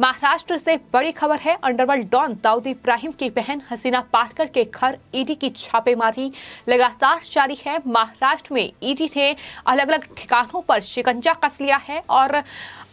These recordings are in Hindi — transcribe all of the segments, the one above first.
महाराष्ट्र से बड़ी खबर है अंडरवर्ल्ड डॉन दाऊद इब्राहिम की बहन हसीना पाटकर के घर ईडी की छापेमारी लगातार जारी है महाराष्ट्र में ईडी ने अलग अलग ठिकानों पर शिकंजा कस लिया है और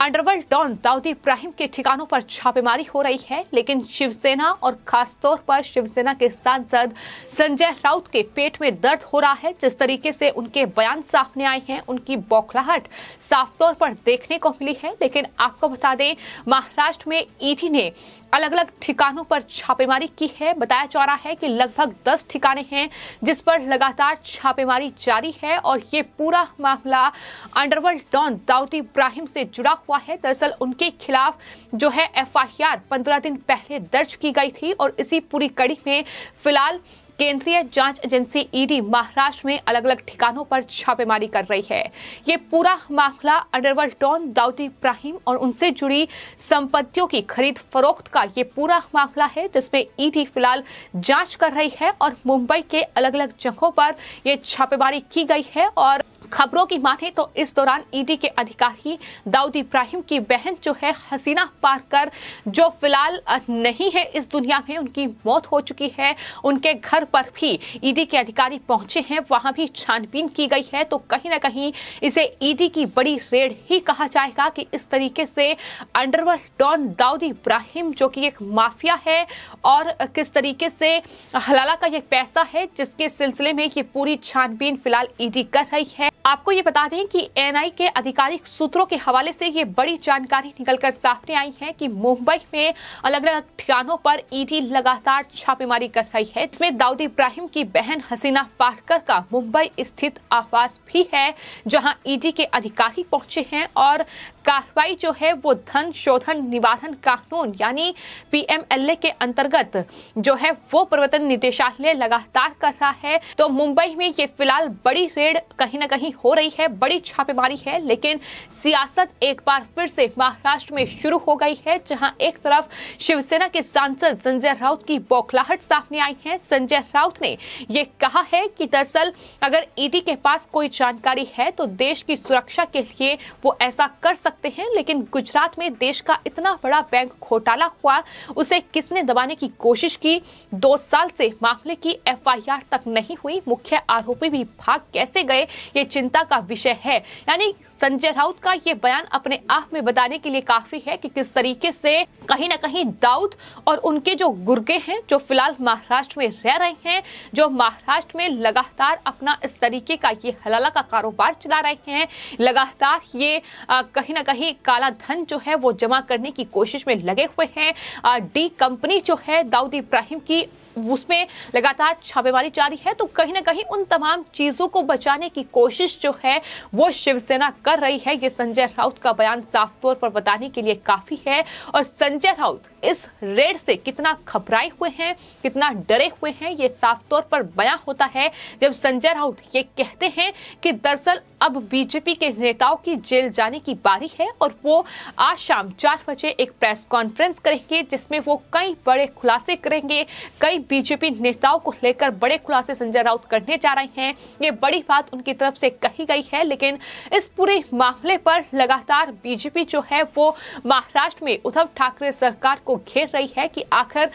अंडरवर्ल्ड डॉन दाऊद इब्राहिम के ठिकानों पर छापेमारी हो रही है लेकिन शिवसेना और खासतौर पर शिवसेना के सांसद संजय राउत के पेट में दर्द हो रहा है जिस तरीके से उनके बयान सामने आए हैं उनकी बौखलाहट साफ तौर पर देखने को मिली है लेकिन आपको बता दें महाराष्ट्र महाराष्ट्र में ईडी ने अलग अलग ठिकानों पर छापेमारी की है बताया जा रहा है कि लगभग 10 ठिकाने हैं जिस पर लगातार छापेमारी जारी है और ये पूरा मामला अंडरवर्ल्ड डॉन दाऊद इब्राहिम से जुड़ा हुआ है दरअसल उनके खिलाफ जो है एफआईआर 15 दिन पहले दर्ज की गई थी और इसी पूरी कड़ी में फिलहाल केंद्रीय जांच एजेंसी ईडी महाराष्ट्र में अलग अलग ठिकानों पर छापेमारी कर रही है ये पूरा मामला अंडरवर्ल्ड डॉन दाऊद इब्राहिम और उनसे जुड़ी संपत्तियों की खरीद फरोख्त का ये पूरा मामला है जिसमें ईडी फिलहाल जांच कर रही है और मुंबई के अलग अलग जगहों पर ये छापेमारी की गई है और खबरों की माने तो इस दौरान ईडी के अधिकारी दाऊद इब्राहिम की बहन जो है हसीना पारकर जो फिलहाल नहीं है इस दुनिया में उनकी मौत हो चुकी है उनके घर पर भी ईडी के अधिकारी पहुंचे हैं वहां भी छानबीन की गई है तो कहीं ना कहीं इसे ईडी की बड़ी रेड ही कहा जाएगा कि इस तरीके से अंडरवर्ल्ड डॉन दाऊद इब्राहिम जो कि एक माफिया है और किस तरीके से हलाला का ये पैसा है जिसके सिलसिले में ये पूरी छानबीन फिलहाल ईडी कर रही है आपको ये बता दें कि एनआई के आधिकारिक सूत्रों के हवाले से ये बड़ी जानकारी निकलकर सामने आई है कि मुंबई में अलग अलग ठिकानों पर ईडी लगातार छापेमारी कर रही है इसमें दाऊद इब्राहिम की बहन हसीना पाटकर का मुंबई स्थित आवास भी है जहां ईडी के अधिकारी पहुंचे हैं और कार्रवाई जो है वो धन शोधन निवारण कानून यानी पीएमएलए के अंतर्गत जो है वो प्रवर्तन निदेशालय लगातार कर रहा है तो मुंबई में ये फिलहाल बड़ी रेड कहीं ना कहीं हो रही है बड़ी छापेमारी है लेकिन सियासत एक बार फिर से महाराष्ट्र में शुरू हो गई है जहां एक तरफ शिवसेना के सांसद संजय राउत की बौखलाहट सामने आई है संजय राउत ने यह कहा है कि दरअसल अगर ईडी के पास कोई जानकारी है तो देश की सुरक्षा के लिए वो ऐसा कर सकते हैं लेकिन गुजरात में देश का इतना बड़ा बैंक घोटाला हुआ उसे किसने दबाने की कोशिश की दो साल से मामले की एफआईआर तक नहीं हुई मुख्य आरोपी भी भाग कैसे गए ये चिंता चिंता का विषय है यानी संजय राउत का ये बयान अपने आप में बताने के लिए काफी है कि किस तरीके से कहीं ना कहीं दाऊद और उनके जो गुर्गे हैं जो फिलहाल महाराष्ट्र में रह रहे हैं जो महाराष्ट्र में लगातार अपना इस तरीके का ये हलाला का कारोबार चला रहे हैं लगातार ये कहीं ना कहीं काला धन जो है वो जमा करने की कोशिश में लगे हुए हैं डी कंपनी जो है दाऊद इब्राहिम की उसमें लगातार छापेमारी जारी है तो कहीं ना कहीं उन तमाम चीजों को बचाने की कोशिश जो है वो शिवसेना कर रही है ये संजय राउत का बयान साफ तौर पर बताने के लिए काफी है और संजय राउत इस रेड से कितना खबराए हुए हैं कितना डरे हुए हैं ये साफ तौर पर बयां होता है जब संजय राउत ये कहते हैं कि दरअसल अब बीजेपी के नेताओं की जेल जाने की बारी है और वो आज शाम चार बजे एक प्रेस कॉन्फ्रेंस करेंगे जिसमें वो कई बड़े खुलासे करेंगे कई बीजेपी नेताओं को लेकर बड़े खुलासे संजय राउत करने जा रहे हैं ये बड़ी बात उनकी तरफ से कही गई है लेकिन इस पूरे मामले पर लगातार बीजेपी जो है वो महाराष्ट्र में उद्धव ठाकरे सरकार को घेर रही है कि आखिर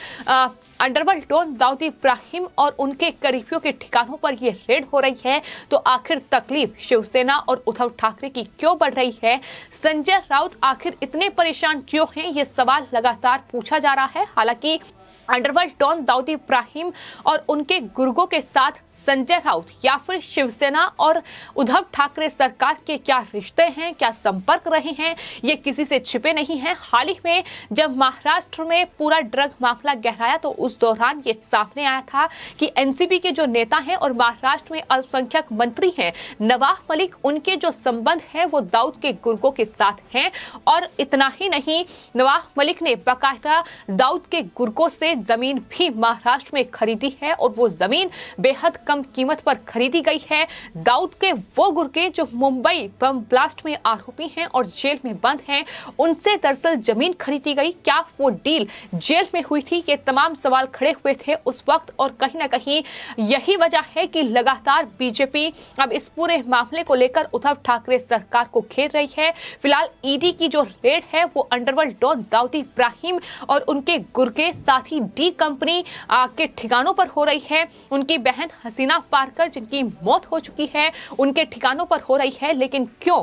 अंडरवर्ल्ड डॉन दाऊद इब्राहिम और उनके करीबियों के ठिकानों पर यह रेड हो रही है तो आखिर तकलीफ शिवसेना और उद्धव ठाकरे की क्यों बढ़ रही है संजय राउत आखिर इतने परेशान क्यों हैं ये सवाल लगातार पूछा जा रहा है हालांकि अंडरवर्ल्ड डॉन दाऊद इब्राहिम और उनके गुर्गों के साथ संजय राउत या फिर शिवसेना और उद्धव ठाकरे सरकार के क्या रिश्ते हैं क्या संपर्क रहे हैं ये किसी से छिपे नहीं है हाल ही में जब महाराष्ट्र में पूरा ड्रग मामला गहराया तो उस दौरान ये सामने आया था कि एनसीपी के जो नेता हैं और महाराष्ट्र में अल्पसंख्यक मंत्री हैं नवाब मलिक उनके जो संबंध है वो दाऊद के गुर्गो के साथ हैं और इतना ही नहीं नवाब मलिक ने बाकायदा दाऊद के गुर्गो से जमीन भी महाराष्ट्र में खरीदी है और वो जमीन बेहद कम कीमत पर खरीदी गई है दाऊद के वो गुर्गे जो मुंबई बम ब्लास्ट में आरोपी हैं और जेल में बंद हैं उनसे दरअसल जमीन खरीदी गई क्या वो डील जेल में हुई थी ये तमाम सवाल खड़े हुए थे उस वक्त और कहीं ना कहीं यही वजह है कि लगातार बीजेपी अब इस पूरे मामले को लेकर उद्धव ठाकरे सरकार को घेर रही है फिलहाल ईडी की जो रेड है वो अंडरवर्ल्ड डॉन दाऊद इब्राहिम और उनके गुर्गे साथ ही डी कंपनी के ठिकानों पर हो रही है उनकी बहन हसी हसीना पारकर जिनकी मौत हो चुकी है उनके ठिकानों पर हो रही है लेकिन क्यों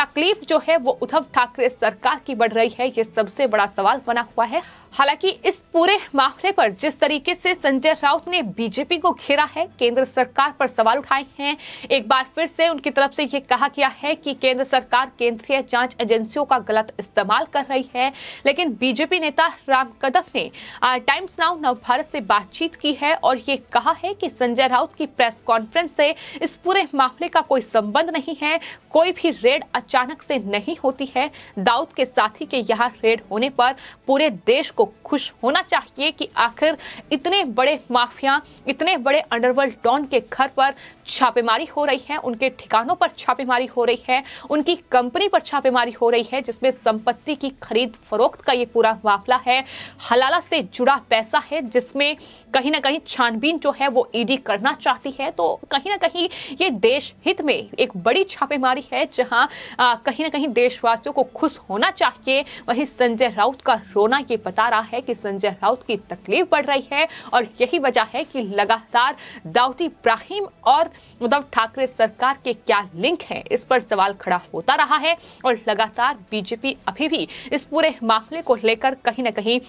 तकलीफ जो है वो उद्धव ठाकरे सरकार की बढ़ रही है ये सबसे बड़ा सवाल बना हुआ है हालांकि इस पूरे मामले पर जिस तरीके से संजय राउत ने बीजेपी को घेरा है केंद्र सरकार पर सवाल उठाए हैं एक बार फिर से उनकी तरफ से यह कहा गया है कि केंद्र सरकार केंद्रीय जांच एजेंसियों का गलत इस्तेमाल कर रही है लेकिन बीजेपी नेता राम कदम ने टाइम्स नाउ नव भारत से बातचीत की है और ये कहा है कि संजय राउत की प्रेस कॉन्फ्रेंस से इस पूरे मामले का कोई संबंध नहीं है कोई भी रेड अचानक से नहीं होती है दाऊद के साथी के यहाँ रेड होने पर पूरे देश को खुश होना चाहिए कि आखिर इतने बड़े माफिया इतने बड़े अंडरवर्ल्ड डॉन के घर पर छापेमारी हो रही है उनके ठिकानों पर छापेमारी हो रही है उनकी कंपनी पर छापेमारी हो रही है जिसमें संपत्ति की खरीद फरोख्त का ये पूरा मामला है हलाला से जुड़ा पैसा है जिसमें कहीं ना कहीं छानबीन जो है वो ईडी e करना चाहती है तो कहीं ना कहीं ये देश हित में एक बड़ी छापेमारी है जहां कहीं ना कहीं देशवासियों को खुश होना चाहिए वहीं संजय राउत का रोना ये बता रहा है कि संजय राउत की तकलीफ बढ़ रही है और यही वजह है कि लगातार दाऊद इब्राहिम और उद्धव ठाकरे सरकार के क्या लिंक है इस पर सवाल खड़ा होता रहा है और लगातार बीजेपी अभी भी इस पूरे मामले को लेकर कहीं ना कहीं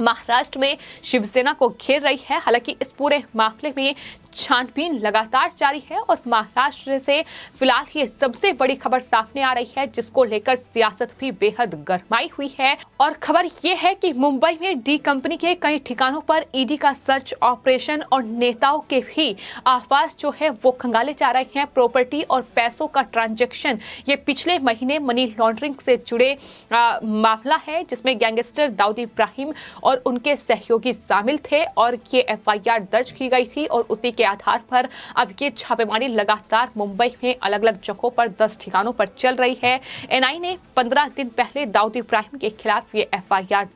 महाराष्ट्र में शिवसेना को घेर रही है हालांकि इस पूरे मामले में छानबीन लगातार जारी है और महाराष्ट्र से फिलहाल ये सबसे बड़ी खबर सामने आ रही है जिसको लेकर सियासत भी बेहद गर्माई हुई है और खबर ये है कि मुंबई में डी कंपनी के कई ठिकानों पर ईडी e का सर्च ऑपरेशन और नेताओं के भी आवास जो है वो खंगाले जा रहे हैं प्रॉपर्टी और पैसों का ट्रांजेक्शन ये पिछले महीने मनी लॉन्ड्रिंग से जुड़े मामला है जिसमें गैंगस्टर दाऊद इब्राहिम और उनके सहयोगी शामिल थे और ये एफ दर्ज की गई थी और उसी के के आधार पर अब ये छापेमारी लगातार मुंबई में अलग अलग जगहों पर दस ठिकानों पर चल रही है एनआई ने पंद्रह दिन पहले दाऊद इब्राहिम के खिलाफ ये एफ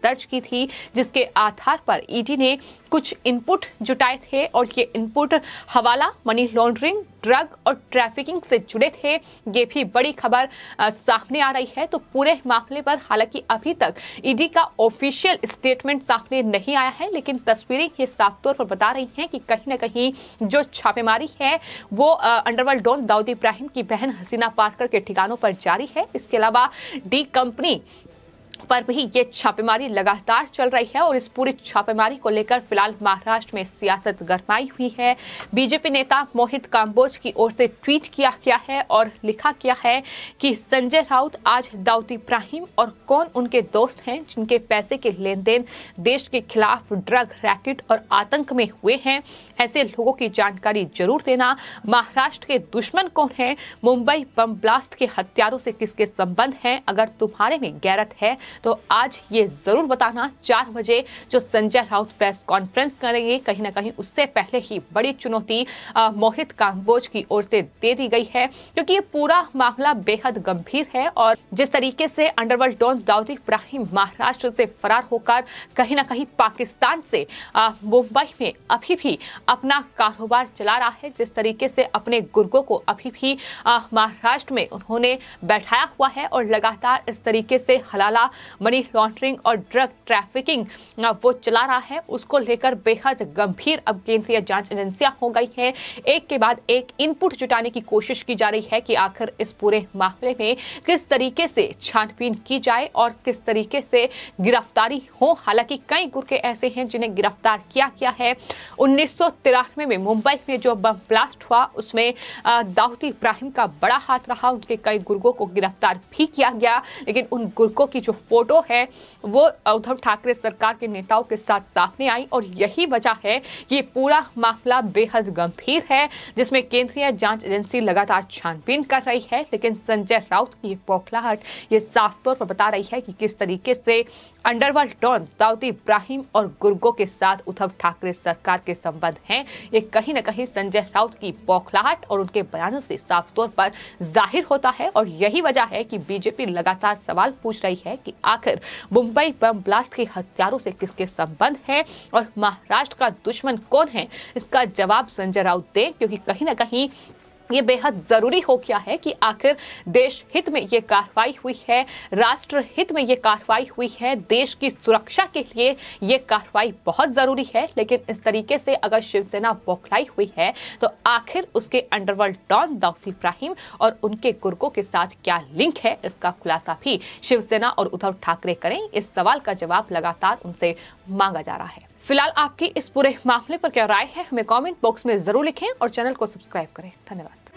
दर्ज की थी जिसके आधार पर ईडी ने कुछ इनपुट जुटाए थे और ये input hawala money laundering drug और ट्रैफिकिंग से जुड़े थे ये भी बड़ी खबर सामने आ रही है तो पूरे मामले पर हालांकि अभी तक ईडी e का ऑफिशियल स्टेटमेंट सामने नहीं आया है लेकिन तस्वीरें ये साफ तौर पर बता रही हैं कि कहीं ना कहीं जो छापेमारी है वो अंडरवर्ल्ड डॉन दाऊद इब्राहिम की बहन हसीना पार्कर के ठिकानों पर जारी है इसके अलावा डी कंपनी पर भी ये छापेमारी लगातार चल रही है और इस पूरी छापेमारी को लेकर फिलहाल महाराष्ट्र में सियासत गरमाई हुई है बीजेपी नेता मोहित काम्बोज की ओर से ट्वीट किया गया है और लिखा गया है कि संजय राउत आज दाऊद इब्राहिम और कौन उनके दोस्त हैं जिनके पैसे के लेन देन देश के खिलाफ ड्रग रैकेट और आतंक में हुए हैं ऐसे लोगों की जानकारी जरूर देना महाराष्ट्र के दुश्मन कौन है मुंबई बम ब्लास्ट के हत्यारों से किसके संबंध हैं अगर तुम्हारे में गैरत है तो आज ये ज़रूर बताना चार बजे जो संजय राउत प्रेस कॉन्फ्रेंस करेंगे कहीं ना कहीं उससे पहले ही बड़ी चुनौती मोहित काम्बोज की ओर से दे दी गई है क्योंकि ये पूरा मामला बेहद गंभीर है और जिस तरीके से अंडरवर्ल्ड डॉन दाउद इब्राहिम महाराष्ट्र से फरार होकर कहीं ना कहीं पाकिस्तान से मुंबई में अभी भी अपना कारोबार चला रहा है जिस तरीके से अपने गुर्गों को अभी भी महाराष्ट्र में उन्होंने बैठाया हुआ है और लगातार इस तरीके से हलाला मनी लॉन्ड्रिंग और ड्रग ट्रैफिकिंग वो चला रहा है उसको लेकर बेहद गंभीर अब केंद्रीय जांच एजेंसियां हो गई हैं एक के बाद एक इनपुट जुटाने की कोशिश की जा रही है कि आखिर इस पूरे मामले में किस तरीके से छानबीन की जाए और किस तरीके से गिरफ्तारी हो हालांकि कई गुर्गे ऐसे हैं जिन्हें गिरफ्तार किया गया है उन्नीस में मुंबई में जो बम ब्लास्ट हुआ उसमें दाऊद इब्राहिम का बड़ा हाथ रहा उनके कई गुर्गों को गिरफ्तार भी किया गया लेकिन उन गुर्गों की जो फोटो है वो उद्धव ठाकरे सरकार के नेताओं के साथ सामने आई और यही वजह है ये पूरा मामला बेहद गंभीर है जिसमें केंद्रीय जांच एजेंसी लगातार छानबीन कर रही है लेकिन संजय राउत की बौखलाहट ये साफ तौर पर बता रही है कि किस तरीके से अंडरवर्ल्ड डॉन दाऊद इब्राहिम और गुर्गो के साथ उद्धव ठाकरे सरकार के संबंध हैं ये कहीं ना कहीं संजय राउत की बौखलाहट और उनके बयानों से साफ तौर पर जाहिर होता है और यही वजह है कि बीजेपी लगातार सवाल पूछ रही है कि आखिर मुंबई बम ब्लास्ट के हथियारों से किसके संबंध है और महाराष्ट्र का दुश्मन कौन है इसका जवाब संजय राउत दे क्योंकि कहीं ना कहीं ये बेहद जरूरी हो गया है कि आखिर देश हित में ये कार्रवाई हुई है राष्ट्र हित में ये कार्रवाई हुई है देश की सुरक्षा के लिए ये कार्रवाई बहुत जरूरी है लेकिन इस तरीके से अगर शिवसेना बौखलाई हुई है तो आखिर उसके अंडरवर्ल्ड डॉन दाउद इब्राहिम और उनके गुर्गों के साथ क्या लिंक है इसका खुलासा भी शिवसेना और उद्धव ठाकरे करें इस सवाल का जवाब लगातार उनसे मांगा जा रहा है फिलहाल आपकी इस पूरे मामले पर क्या राय है हमें कमेंट बॉक्स में जरूर लिखें और चैनल को सब्सक्राइब करें धन्यवाद